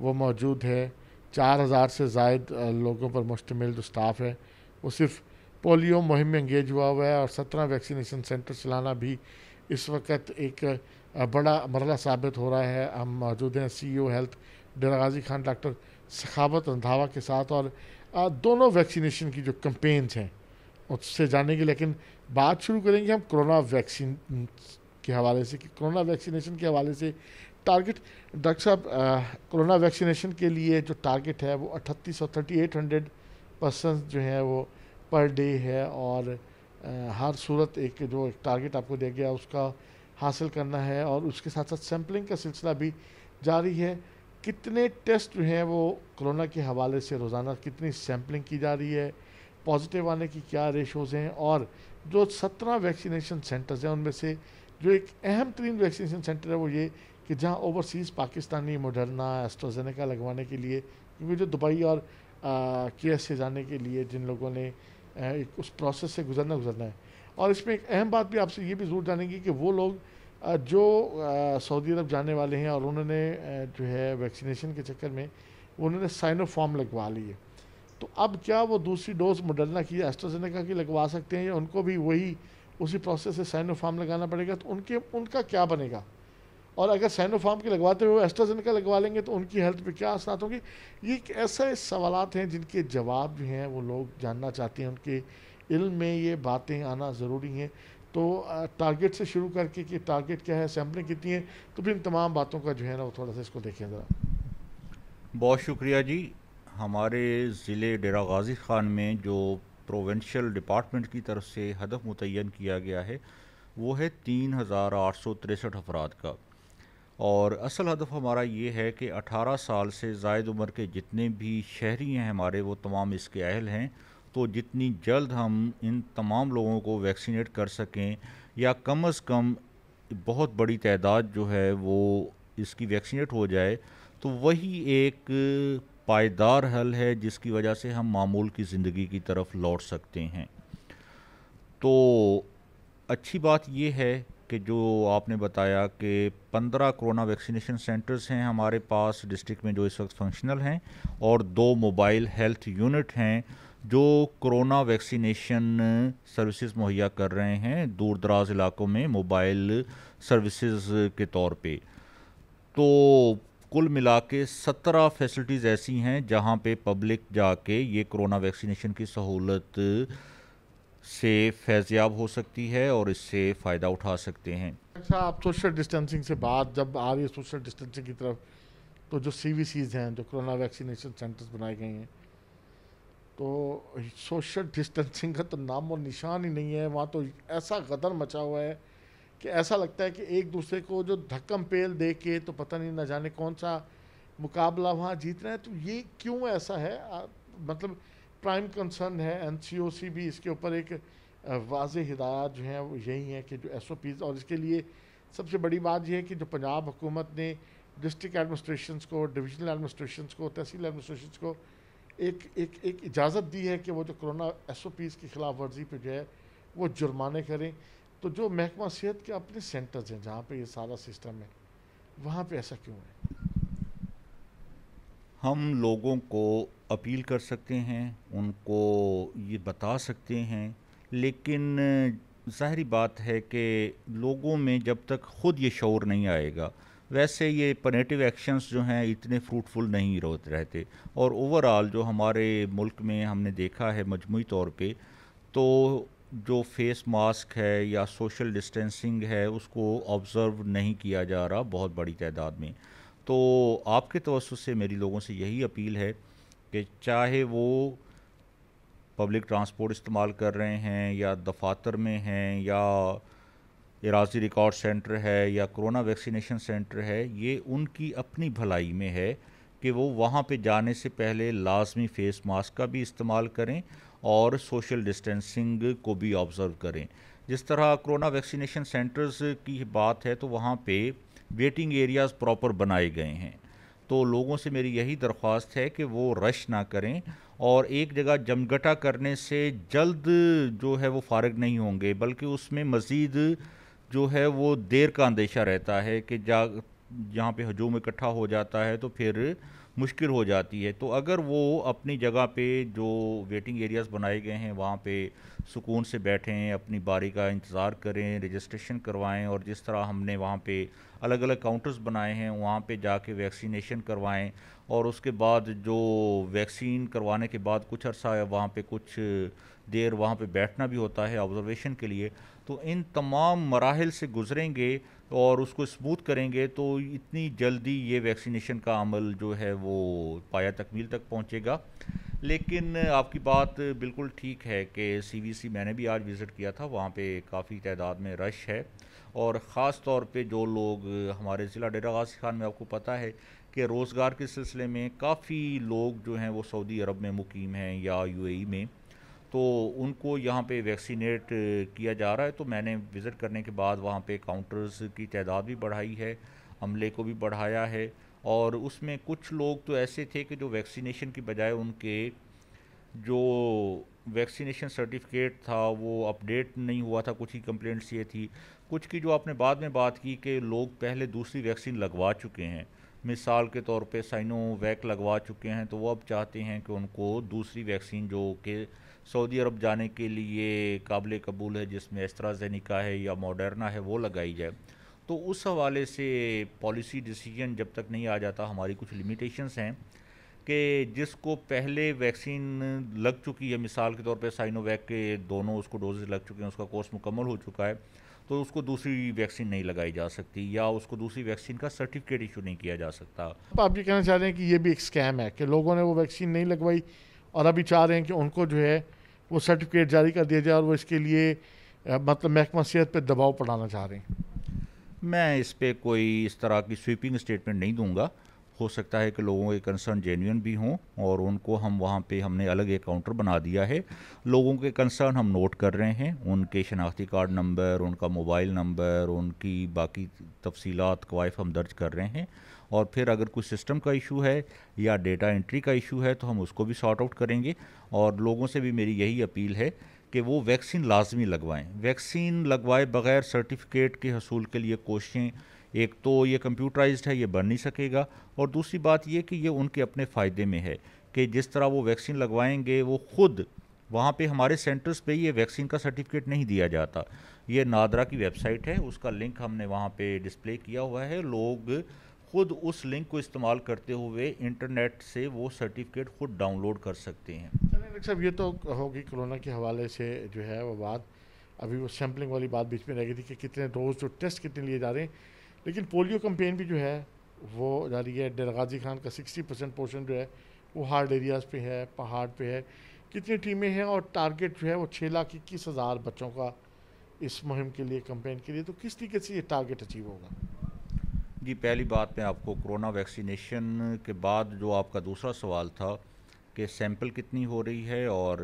वो मौजूद है चार हज़ार से जायद लोगों पर मुश्तमिल जो स्टाफ है वो सिर्फ पोलियो मुहिम में इंगेज हुआ हुआ है और सत्रह वैक्सीनेशन सेंटर चलाना भी इस वक्त एक बड़ा मरला साबित हो रहा है हम मौजूद हैं C O health Dera Ghazi Khan doctor Sakhawat Randhawa के साथ और दोनों वैक्सीनेशन की जो कंपेन्स हैं उससे जाने की लेकिन बात शुरू करेंगे हम कोरोना वैक्सीन के हवाले से कि कोरोना वैक्सीनेशन के हवाले से टारगेट डॉक्टर साहब कोरोना वैक्सीनेशन के लिए जो टारगेट है वो अठतीस सौ थर्टी एट हंड्रेड पर्सन जो है वो पर डे है और आ, हर सूरत एक जो एक टारगेट आपको दिया गया उसका हासिल करना है और उसके साथ साथ सैम्पलिंग का सिलसिला भी जारी है कितने टेस्ट जो हैं वो कोरोना के हवाले से रोज़ाना कितनी सैम्पलिंग की जा रही है पॉजिटिव आने की क्या रेशोज़ हैं और जो सत्रह वैक्सीनेशन सेंटर्स हैं उनमें से जो एक अहम तरीन वैक्सीनेशन सेंटर है वो ये कि जहाँ ओवरसीज़ पाकिस्तानी मोडरना एस्ट्राजेनेका लगवाने के लिए क्योंकि जो दुबई और के से जाने के लिए जिन लोगों ने एक उस प्रोसेस से गुजरना गुजरना है और इसमें एक अहम बात भी आपसे ये भी ज़रूर जानेंगी कि वो लोग जो सऊदी अरब जाने वाले हैं और उन्होंने जो है वैक्सीनेशन के चक्कर में उन्होंने साइनोफॉर्म लगवा लिए तो अब क्या वो दूसरी डोज मुडलना की एस्ट्राजेनेका की लगवा सकते हैं या उनको भी वही उसी प्रोसेस से साइनोफार्म लगाना पड़ेगा तो उनके उनका क्या बनेगा और अगर साइनोफार्म के लगवाते हुए एस्ट्राजेनेका लगवा लेंगे तो उनकी हेल्थ पे क्या असरात होंगे ये एक ऐसे सवाल हैं जिनके जवाब जो हैं वो लोग जानना चाहते हैं उनके इल्म में ये बातें आना ज़रूरी हैं तो टारगेट से शुरू करके कि टारगेट क्या है सैम्पलिंग कितनी है तो फिर इन तमाम बातों का जो है ना वो थोड़ा सा इसको देखें ज़रा बहुत शुक्रिया जी हमारे ज़िले डेरा गाजी ख़ान में जो प्रोवेंशल डिपार्टमेंट की तरफ से हदफ मुतन किया गया है वो है तीन हज़ार आठ सौ तिरसठ अफराद का और असल हदफ हमारा ये है कि अठारह साल से जायद उम्र के जितने भी शहरी हैं हमारे वो तमाम इसके अहल हैं तो जितनी जल्द हम इन तमाम लोगों को वैक्सीनेट कर सकें या कम अज़ कम बहुत बड़ी तादाद जो है वो इसकी वैक्सीनेट हो जाए तो वही एक पायदार हल है जिसकी वजह से हम मामूल की ज़िंदगी की तरफ लौट सकते हैं तो अच्छी बात यह है कि जो आपने बताया कि पंद्रह कोरोना वैक्सीनेशन सेंटर्स हैं हमारे पास डिस्ट्रिक्ट में जो इस वक्त फंक्शनल हैं और दो मोबाइल हेल्थ यूनिट हैं जो कोरोना वैक्सीनेशन सर्विसेज मुहैया कर रहे हैं दूर दराज इलाकों में मोबाइल सर्विसेज के तौर पे तो कुल मिला के सत्रह फैसिलिटीज़ ऐसी हैं जहां पे पब्लिक जाके ये कोरोना वैक्सीनेशन की सहूलत से फैज़याब हो सकती है और इससे फ़ायदा उठा सकते हैं अच्छा आप सोशल डिस्टेंसिंग से बात जब आ रही है सोशल डिस्टेंसिंग की तरफ तो जो सी हैं जो कोरोना वैक्सीनेशन सेंटर्स बनाए गए हैं तो सोशल डिस्टेंसिंग का तो नाम और निशान ही नहीं है वहाँ तो ऐसा गदर मचा हुआ है कि ऐसा लगता है कि एक दूसरे को जो धक्कम पेल दे के तो पता नहीं ना जाने कौन सा मुकाबला वहाँ जीतना है तो ये क्यों ऐसा है आ, मतलब प्राइम कंसर्न है एन भी इसके ऊपर एक वाज हदायत जो है वो यही है कि जो एस ओ पीज़ और इसके लिए सबसे बड़ी बात यह है कि जो पंजाब हुकूमत ने डिस्ट्रिक्ट एडमिनिस्ट्रेशन को डिविजनल एडमिनिस्ट्रेशन को तहसील एडमिनिस्ट्रेशन को एक एक एक इजाज़त दी है कि वो जो कोरोना एस ओ पीज़ की खिलाफ वर्जी पर जो है वो जुर्माने करें तो जो महकमा सेहत के अपने सेंटर्स हैं जहाँ पर ये सारा सिस्टम है वहाँ पर ऐसा क्यों है हम लोगों को अपील कर सकते हैं उनको ये बता सकते हैं लेकिन ज़ाहरी बात है कि लोगों में जब तक ख़ुद ये शौर नहीं आएगा वैसे ये पनेटिव एक्शंस जो हैं इतने फ्रूटफुल नहीं रहते और ओवरऑल जो हमारे मुल्क में हमने देखा है मजमू तौर पे तो जो फेस मास्क है या सोशल डिस्टेंसिंग है उसको ऑब्ज़र्व नहीं किया जा रहा बहुत बड़ी तादाद में तो आपके तवसत से मेरी लोगों से यही अपील है कि चाहे वो पब्लिक ट्रांसपोर्ट इस्तेमाल कर रहे हैं या दफातर में हैं या ये राजी रिकॉर्ड सेंटर है या कोरोना वैक्सीनेशन सेंटर है ये उनकी अपनी भलाई में है कि वो वहाँ पे जाने से पहले लाजमी फेस मास्क का भी इस्तेमाल करें और सोशल डिस्टेंसिंग को भी ऑब्ज़र्व करें जिस तरह कोरोना वैक्सीनेशन सेंटर्स की बात है तो वहाँ पे वेटिंग एरियाज़ प्रॉपर बनाए गए हैं तो लोगों से मेरी यही दरख्वास्त है कि वो रश ना करें और एक जगह जमघटा करने से जल्द जो है वो फारग नहीं होंगे बल्कि उसमें मज़ीद जो है वो देर का अंदेशा रहता है कि जा जहाँ पे हजूम इकट्ठा हो जाता है तो फिर मुश्किल हो जाती है तो अगर वो अपनी जगह पे जो वेटिंग एरियाज़ बनाए गए हैं वहाँ पे सुकून से बैठें अपनी बारी का इंतज़ार करें रजिस्ट्रेशन करवाएं और जिस तरह हमने वहाँ पे अलग अलग काउंटर्स बनाए हैं वहाँ पे जाके वैक्सीनेशन करवाएं और उसके बाद जो वैक्सीन करवाने के बाद कुछ अर्सा वहाँ पे कुछ देर वहाँ पे बैठना भी होता है ऑब्जर्वेशन के लिए तो इन तमाम मराहल से गुजरेंगे और उसको स्मूथ करेंगे तो इतनी जल्दी ये वैक्सीनेशन का अमल जो है वो पाया तकमील तक पहुँचेगा लेकिन आपकी बात बिल्कुल ठीक है कि सीवीसी मैंने भी आज विज़िट किया था वहाँ पे काफ़ी तादाद में रश है और ख़ास तौर पे जो लोग हमारे ज़िला डेरा गाजी खान में आपको पता है कि रोज़गार के सिलसिले में काफ़ी लोग जो हैं वो सऊदी अरब में मुकीम हैं या यूएई e में तो उनको यहाँ पे वैक्सीनेट किया जा रहा है तो मैंने विज़िट करने के बाद वहाँ पे काउंटर्स की तादाद भी बढ़ाई है अमले को भी बढ़ाया है और उसमें कुछ लोग तो ऐसे थे कि जो वैक्सीनेशन की बजाय उनके जो वैक्सीनेशन सर्टिफिकेट था वो अपडेट नहीं हुआ था कुछ ही कंप्लेंट्स ये थी कुछ की जो आपने बाद में बात की कि लोग पहले दूसरी वैक्सीन लगवा चुके हैं मिसाल के तौर पे साइनोवैक लगवा चुके हैं तो वो अब चाहते हैं कि उनको दूसरी वैक्सीन जो के सऊदी अरब जाने के लिए काबिल कबूल है जिसमें एस्त्राजेनिका है या मॉडर्ना है वो लगाई जाए तो उस हवाले से पॉलिसी डिसीजन जब तक नहीं आ जाता हमारी कुछ लिमिटेशंस हैं कि जिसको पहले वैक्सीन लग चुकी है मिसाल के तौर पे साइनोवैक के दोनों उसको डोजेज लग चुके हैं उसका कोर्स मुकम्मल हो चुका है तो उसको दूसरी वैक्सीन नहीं लगाई जा सकती या उसको दूसरी वैक्सीन का सर्टिफिकेट इशू नहीं किया जा सकता आप ये कहना चाह रहे हैं कि ये भी एक स्कैम है कि लोगों ने वो वैक्सीन नहीं लगवाई और अभी चाह रहे हैं कि उनको जो है वो सर्टिफिकेट जारी कर दिया जाए और वो इसके लिए मतलब महकमा सेहत पर दबाव पड़ाना चाह रहे हैं मैं इस पर कोई इस तरह की स्वीपिंग स्टेटमेंट नहीं दूंगा हो सकता है कि लोगों के कंसर्न जेन्यून भी हों और उनको हम वहाँ पे हमने अलग एक काउंटर बना दिया है लोगों के कंसर्न हम नोट कर रहे हैं उनके शनाख्ती कार्ड नंबर उनका मोबाइल नंबर उनकी बाकी तफसीलात कवायफ हम दर्ज कर रहे हैं और फिर अगर कोई सिस्टम का इशू है या डेटा एंट्री का इशू है तो हम उसको भी सॉर्ट आउट करेंगे और लोगों से भी मेरी यही अपील है कि वो वैक्सीन लाजमी लगवाएं वैक्सीन लगवाए बगैर सर्टिफिकेट के हसूल के लिए कोशिशें एक तो ये कंप्यूटराइज है ये बन नहीं सकेगा और दूसरी बात ये कि ये उनके अपने फ़ायदे में है कि जिस तरह वो वैक्सीन लगवाएंगे वो खुद वहाँ पे हमारे सेंटर्स पे ये वैक्सीन का सर्टिफिकेट नहीं दिया जाता ये नादरा की वेबसाइट है उसका लिंक हमने वहाँ पे डिस्प्ले किया हुआ है लोग खुद उस लिंक को इस्तेमाल करते हुए इंटरनेट से वो सर्टिफिकेट खुद डाउनलोड कर सकते हैं डॉक्टर ये तो होगी कोरोना के हवाले से जो है वो बात अभी वो सैम्पलिंग वाली बात बीच में रह गई थी कि कितने डोज जो टेस्ट कितने लिए जा रहे हैं लेकिन पोलियो कंपेन भी जो है वो जा रही है डेर गाजी खान का सिक्सटी परसेंट पोर्शन जो है वो हार्ड एरियाज़ पे है पहाड़ पे है कितनी टीमें हैं और टारगेट जो है वो छः लाख इक्कीस हज़ार बच्चों का इस मुहिम के लिए कम्पेन के लिए तो किस तरीके से ये टारगेट अचीव होगा जी पहली बात मैं आपको कोरोना वैक्सीनेशन के बाद जो आपका दूसरा सवाल था कि सैंपल कितनी हो रही है और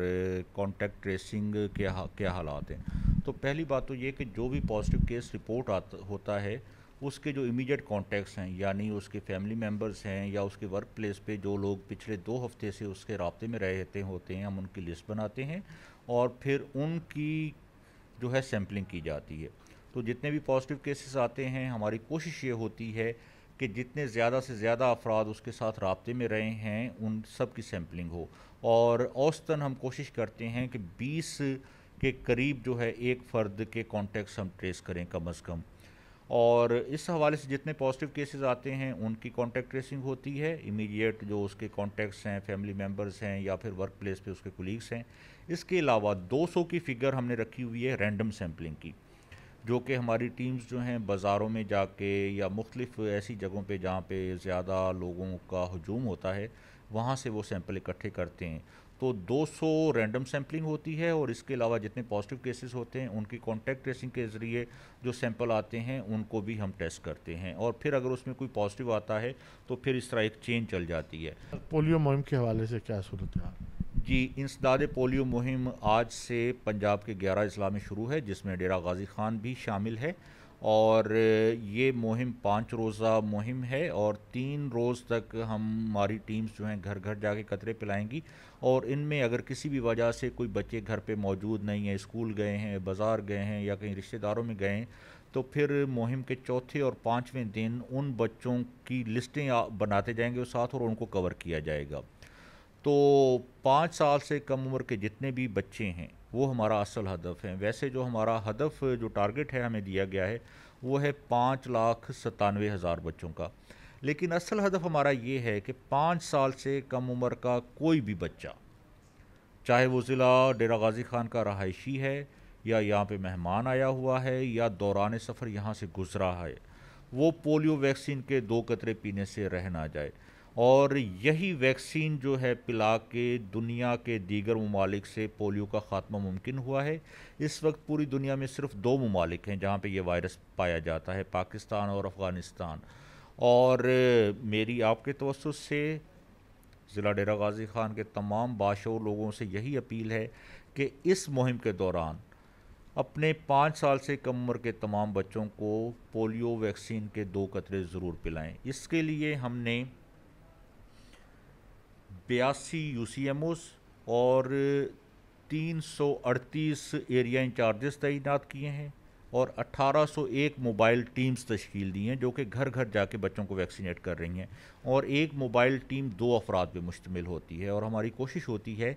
कॉन्टैक्ट ट्रेसिंग के हा, क्या हालात हैं तो पहली बात तो ये कि जो भी पॉजिटिव केस रिपोर्ट आता होता है उसके जो इमीडिएट कॉन्टैक्ट्स हैं यानी उसके फैमिली मेम्बर्स हैं या उसके वर्क प्लेस पर जो लोग पिछले दो हफ्ते से उसके रबते में रहते होते हैं हम उनकी लिस्ट बनाते हैं और फिर उनकी जो है सैम्पलिंग की जाती है तो जितने भी पॉजिटिव केसेस आते हैं हमारी कोशिश ये होती है कि जितने ज़्यादा से ज़्यादा अफराद उसके साथ रबते में रहे हैं उन सब की सैम्पलिंग हो और औसतन हम कोशिश करते हैं कि 20 के करीब जो है एक फ़र्द के कॉन्टेक्ट्स हम ट्रेस करें कम अज़ कम और इस हवाले से जितने पॉजिटिव केसेस आते हैं उनकी कॉन्टैक्ट ट्रेसिंग होती है इमीडिएट जो उसके कॉन्टैक्ट्स हैं फैमिली मेम्बर्स हैं या फिर वर्क प्लेस पर उसके कोलीग्स हैं इसके अलावा 200 की फ़िगर हमने रखी हुई है रैंडम सैम्पलिंग की जो कि हमारी टीम्स जो हैं बाज़ारों में जाके या मुख्तफ ऐसी जगहों पे जहाँ पे ज़्यादा लोगों का हजूम होता है वहाँ से वो सैंपल इकट्ठे करते हैं तो 200 रैंडम सैम्पलिंग होती है और इसके अलावा जितने पॉजिटिव केसेस होते हैं उनकी कॉन्टैक्ट ट्रेसिंग के ज़रिए जो सैंपल आते हैं उनको भी हम टेस्ट करते हैं और फिर अगर उसमें कोई पॉजिटिव आता है तो फिर इस तरह एक चेन चल जाती है पोलियो मुहिम के हवाले से क्या सूरत है जी इंसदाद पोलियो मुहिम आज से पंजाब के ग्यारह अजला में शुरू है जिसमें डेरा गाजी खान भी शामिल है और ये मुहिम पाँच रोज़ा मुहिम है और तीन रोज़ तक हमारी टीम्स जो हैं घर घर जाके कतरे पिलाएंगी और इनमें अगर किसी भी वजह से कोई बच्चे घर पे मौजूद नहीं है स्कूल गए हैं बाज़ार गए हैं या कहीं रिश्तेदारों में गए हैं तो फिर मुहिम के चौथे और पाँचवें दिन उन बच्चों की लिस्टें बनाते जाएंगे और साथ और उनको कवर किया जाएगा तो पाँच साल से कम उम्र के जितने भी बच्चे हैं वो हमारा असल हदफ है वैसे जो हमारा हदफ जो टारगेट है हमें दिया गया है वो है पाँच लाख सतानवे हज़ार बच्चों का लेकिन असल हदफ हमारा ये है कि पाँच साल से कम उम्र का कोई भी बच्चा चाहे वो ज़िला डेरा गाजी खान का रहायशी है या यहाँ पे मेहमान आया हुआ है या दौरान सफ़र यहाँ से गुजरा है वो पोलियो वैक्सीन के दो कतरे पीने से रह ना जाए और यही वैक्सीन जो है पिला के दुनिया के दीगर ममालिक से पोलियो का ख़ात्मा मुमकिन हुआ है इस वक्त पूरी दुनिया में सिर्फ दो ममालिक हैं जहाँ पे ये वायरस पाया जाता है पाकिस्तान और अफ़गानिस्तान और मेरी आपके तवसत से ज़िला डेरा गाजी ख़ान के तमाम बाशोर लोगों से यही अपील है कि इस मुहिम के दौरान अपने पाँच साल से कम उम्र के तमाम बच्चों को पोलियो वैक्सीन के दो कतरे ज़रूर पिलाएं इसके लिए हमने बयासी यू सी एम ओस और तीन सौ अड़तीस एरिया इंचार्जेस तैनात किए हैं और 1801 मोबाइल टीम्स तश्कील दी हैं जो कि घर घर जाके बच्चों को वैक्सीनेट कर रही हैं और एक मोबाइल टीम दो अफराद पर मुश्तमिल होती है और हमारी कोशिश होती है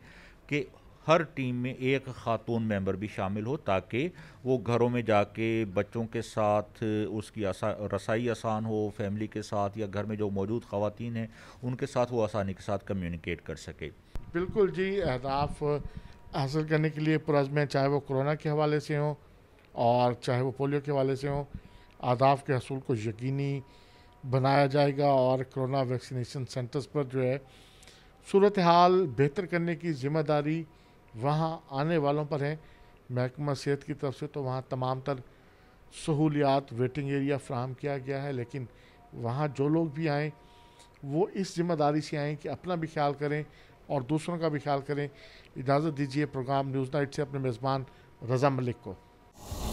कि हर टीम में एक खातून मेंबर भी शामिल हो ताकि वो घरों में जाके बच्चों के साथ उसकी आसा रसाई आसान हो फैमिली के साथ या घर में जो मौजूद खातन हैं उनके साथ वो आसानी के साथ कम्युनिकेट कर सके बिल्कुल जी अहदाफ हासिल करने के लिए पुरजमें चाहे वो कोरोना के हवाले से हों और चाहे वो पोलियो के हवाले से हों आदाफ के हसूल को यकीनी बनाया जाएगा और कोरोना वैक्सीनेशन सेंटर्स पर जो है सूरत हाल बेहतर करने की ज़िम्मेदारी वहाँ आने वालों पर हैं महकमा सेहत की तरफ से तो वहाँ तमाम तर सहूलियात वेटिंग एरिया फ्राहम किया गया है लेकिन वहाँ जो लोग भी आएँ वो इस जिम्मेदारी से आएँ कि अपना भी ख्याल करें और दूसरों का भी ख्याल करें इजाज़त दीजिए प्रोग्राम न्यूज़ नाइट से अपने मेज़बान रज़ा मलिक को